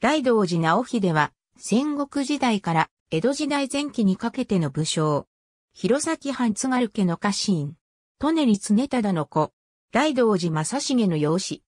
大道寺直秀は、戦国時代から江戸時代前期にかけての武将。弘前藩津軽家の家臣。利根常忠の子。大道寺正重の養子。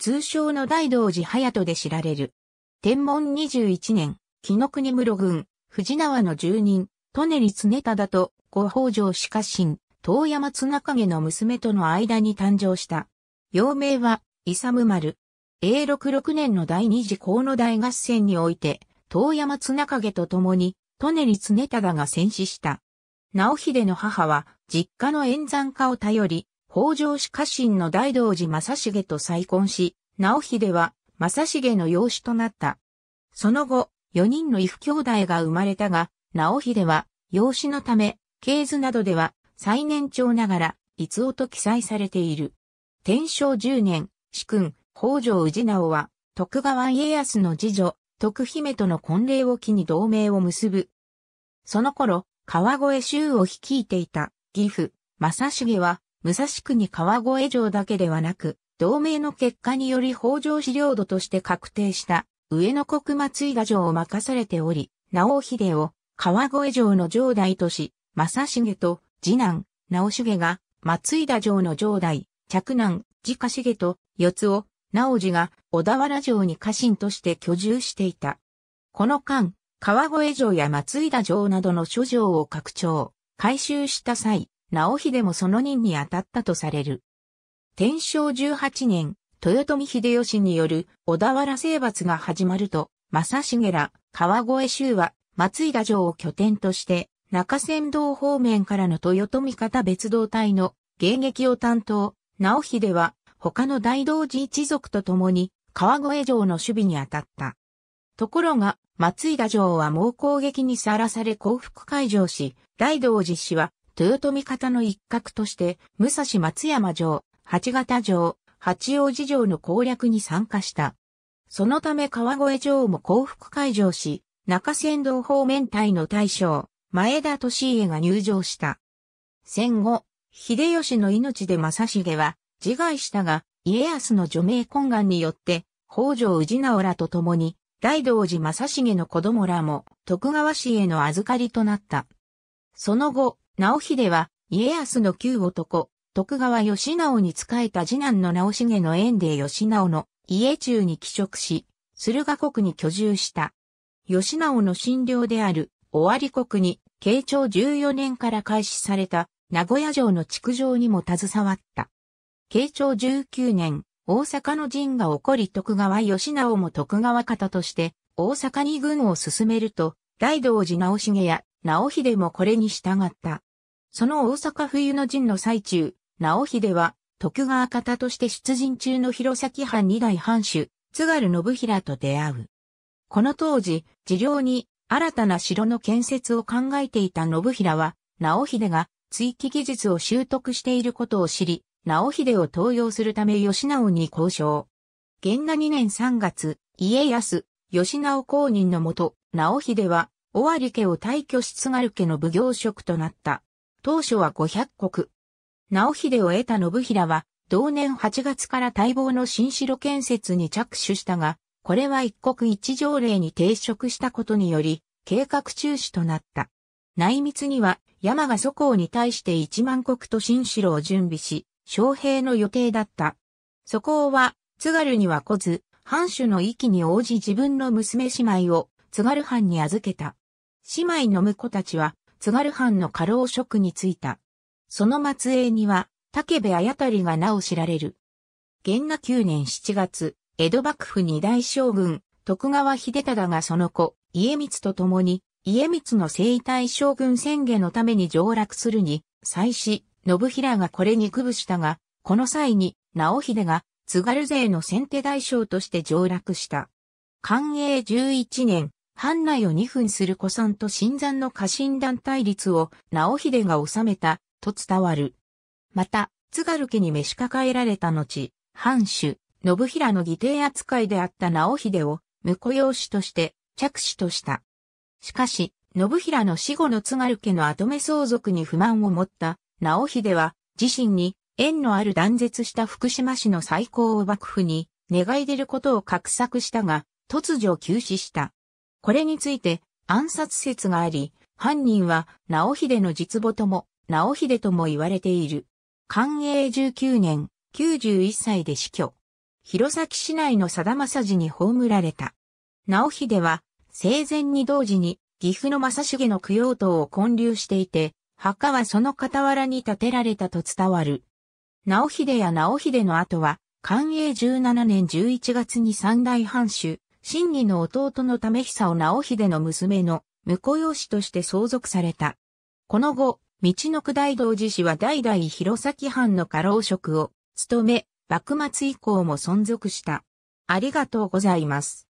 通称の大道寺隼人で知られる。天文21年、紀の国室郡、藤縄の住人、利根常忠とご北条氏家臣、遠山綱影の娘との間に誕生した。幼名は、勇丸。A66 年の第二次河野大合戦において、遠山綱影と共に、利根利常忠が戦死した。直秀の母は、実家の演算家を頼り、北条氏家臣の大道寺正重と再婚し、直秀は正重の養子となった。その後、四人の異父兄弟が生まれたが、直秀は養子のため、系図などでは最年長ながら、逸夫と記載されている。天正十年、四君、北条氏直は、徳川家康の次女、徳姫との婚礼を機に同盟を結ぶ。その頃、川越州を率いていた、義父、正重は、武蔵国川越城だけではなく、同盟の結果により北条資領土として確定した、上野国松井田城を任されており、直秀を、川越城の城代とし、正重と、次男、直重が、松井田城の城代、嫡男、自家重と、四つを、直次が小田原城に家臣として居住していた。この間、川越城や松井田城などの諸城を拡張、改修した際、直秀もその任に当たったとされる。天正18年、豊臣秀吉による小田原征伐が始まると、正成ら川越州は松井田城を拠点として、中山道方面からの豊臣方別動隊の迎撃を担当、直秀は他の大道寺一族と共に川越城の守備に当たった。ところが、松井田城は猛攻撃にさらされ降伏解場し、大道寺氏は豊臣方の一角として、武蔵松山城、八方城、八王子城の攻略に参加した。そのため川越城も降伏解場し、中山道方面隊の大将、前田利家が入城した。戦後、秀吉の命で正重は、自害したが、家康の除名懇願によって、北条氏直らと共に、大道寺正重の子供らも徳川氏への預かりとなった。その後、直秀は家康の旧男、徳川義直に仕えた次男の直重の縁で義直の家中に帰職し、駿河国に居住した。義直の診療である尾張国に慶長14年から開始された名古屋城の築城にも携わった。慶長19年、大阪の陣が起こり徳川義直も徳川方として、大阪に軍を進めると、大道寺直重や直秀もこれに従った。その大阪冬の陣の最中、直秀は徳川方として出陣中の弘前藩二代藩主、津軽信平と出会う。この当時、治療に新たな城の建設を考えていた信平は、直秀が追記技術を習得していることを知り、直秀を登用するため吉直に交渉。元和2年3月、家康、吉直公認のもと、直秀は、尾張家を退去し津軽家の奉行職となった。当初は500国。直秀を得た信平は、同年8月から待望の新城建設に着手したが、これは一国一条例に抵触したことにより、計画中止となった。内密には、山が祖公に対して1万国と新城を準備し、将兵の予定だった。そこは、津軽には来ず、藩主の域に応じ自分の娘姉妹を津軽藩に預けた。姉妹の婿たちは津軽藩の過労職に就いた。その末裔には竹部綾りが名を知られる。元和9年7月、江戸幕府二大将軍、徳川秀忠がその子、家光と共に、家光の征夷大将軍宣言のために上洛するに、際し、信平がこれに苦舞したが、この際に、直秀が、津軽勢の先手大将として上洛した。寛永11年、藩内を2分する古参と新山の家臣団対立を直秀が収めた、と伝わる。また、津軽家に召し抱えられた後、藩主、信平の義弟扱いであった直秀を、婿養子として、着手とした。しかし、信平の死後の津軽家の後目相続に不満を持った直秀は自身に縁のある断絶した福島市の再興を幕府に願い出ることを画策したが、突如休止した。これについて暗殺説があり、犯人は直秀の実母とも直秀とも言われている。寛永19年、91歳で死去。弘前市内の貞正寺に葬られた。直秀は生前に同時に岐阜の正重の供養塔を建立していて、墓はその傍らに建てられたと伝わる。直秀や直秀の後は、寛永17年11月に三代藩主、真義の弟のため久を直秀の娘の婿養子として相続された。この後、道の九大道寺氏は代々弘前藩の家老職を務め、幕末以降も存続した。ありがとうございます。